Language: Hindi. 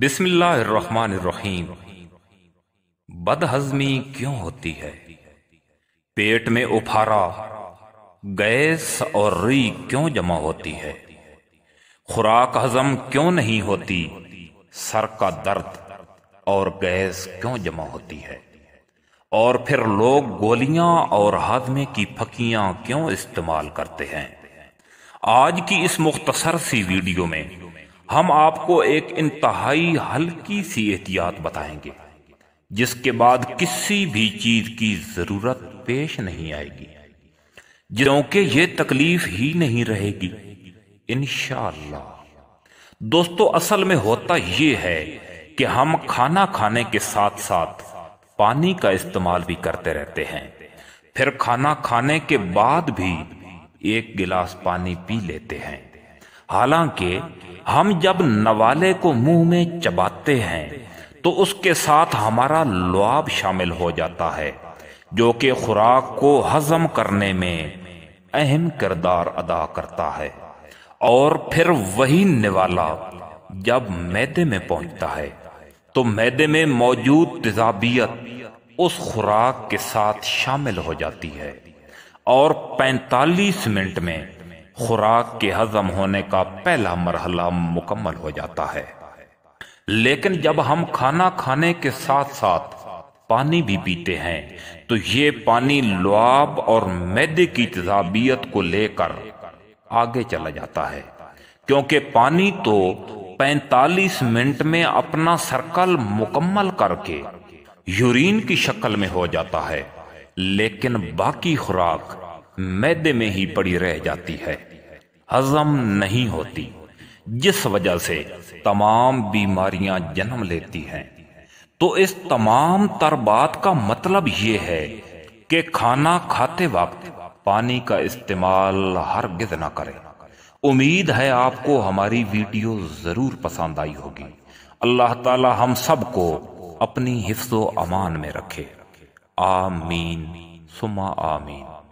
बिस्मिल्लाहिर्रहमानिर्रहीम बदहजमी क्यों होती है पेट में उफारा गैस और री क्यों जमा होती है खुराक हजम क्यों नहीं होती सर का दर्द और गैस क्यों जमा होती है और फिर लोग गोलियां और हाजमे की फकियां क्यों इस्तेमाल करते हैं आज की इस मुख्तसर सी वीडियो में हम आपको एक इंतहाई हल्की सी एहतियात बताएंगे जिसके बाद किसी भी चीज की जरूरत पेश नहीं आएगी क्योंकि ये तकलीफ ही नहीं रहेगी इनशाला दोस्तों असल में होता यह है कि हम खाना खाने के साथ साथ पानी का इस्तेमाल भी करते रहते हैं फिर खाना खाने के बाद भी एक गिलास पानी पी लेते हैं हालांकि हम जब नवाले को मुंह में चबाते हैं तो उसके साथ हमारा लुआब शामिल हो जाता है जो कि खुराक को हजम करने में अहम किरदार अदा करता है और फिर वही निवाला जब मैदे में पहुंचता है तो मैदे में मौजूद तजाबियत उस खुराक के साथ शामिल हो जाती है और 45 मिनट में खुराक के हजम होने का पहला मरहला मुकम्मल हो जाता है लेकिन जब हम खाना खाने के साथ साथ पानी भी पीते हैं तो ये पानी लुआब और मैदे की तजाबियत को लेकर आगे चला जाता है क्योंकि पानी तो 45 मिनट में अपना सर्कल मुकम्मल करके यूरिन की शक्ल में हो जाता है लेकिन बाकी खुराक मैदे में ही पड़ी रह जाती है हजम नहीं होती जिस वजह से तमाम बीमारियां जन्म लेती हैं तो इस तमाम तर बात का मतलब ये है कि खाना खाते वक्त पानी का इस्तेमाल गिद ना करें उम्मीद है आपको हमारी वीडियो जरूर पसंद आई होगी अल्लाह ताला हम सबको अपनी हिफ्सो अमान में रखे आमीन सुमा आमीन